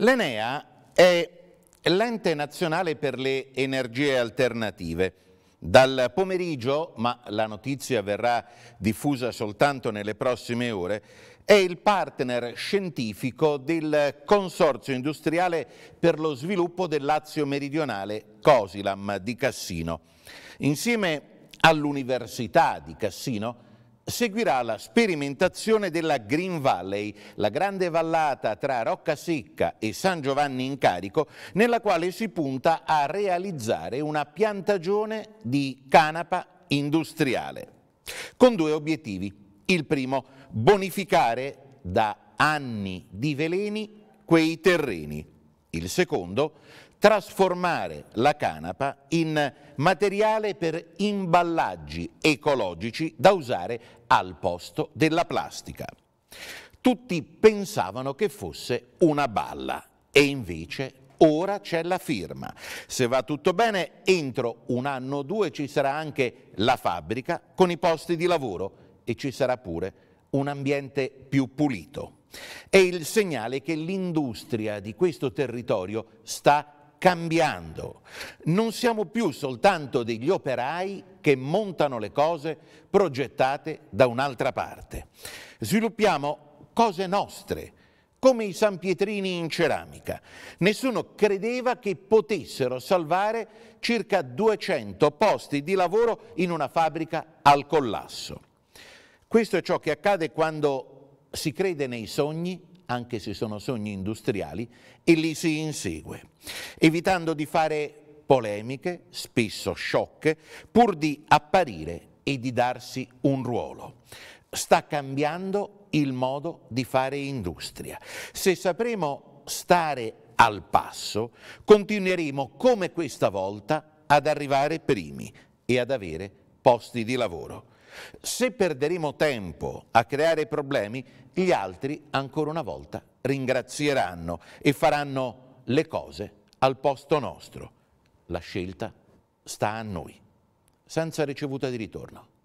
L'Enea è l'ente nazionale per le energie alternative. Dal pomeriggio, ma la notizia verrà diffusa soltanto nelle prossime ore, è il partner scientifico del Consorzio Industriale per lo Sviluppo del Lazio Meridionale, Cosilam, di Cassino. Insieme all'Università di Cassino, seguirà la sperimentazione della Green Valley, la grande vallata tra Rocca Secca e San Giovanni in Carico, nella quale si punta a realizzare una piantagione di canapa industriale, con due obiettivi. Il primo, bonificare da anni di veleni quei terreni. Il secondo, trasformare la canapa in materiale per imballaggi ecologici da usare al posto della plastica. Tutti pensavano che fosse una balla e invece ora c'è la firma. Se va tutto bene, entro un anno o due ci sarà anche la fabbrica con i posti di lavoro e ci sarà pure un ambiente più pulito. È il segnale che l'industria di questo territorio sta cambiando. Non siamo più soltanto degli operai che montano le cose progettate da un'altra parte. Sviluppiamo cose nostre, come i San Pietrini in ceramica. Nessuno credeva che potessero salvare circa 200 posti di lavoro in una fabbrica al collasso. Questo è ciò che accade quando si crede nei sogni anche se sono sogni industriali, e li si insegue, evitando di fare polemiche, spesso sciocche, pur di apparire e di darsi un ruolo. Sta cambiando il modo di fare industria. Se sapremo stare al passo, continueremo come questa volta ad arrivare primi e ad avere posti di lavoro. Se perderemo tempo a creare problemi, gli altri ancora una volta ringrazieranno e faranno le cose al posto nostro. La scelta sta a noi, senza ricevuta di ritorno.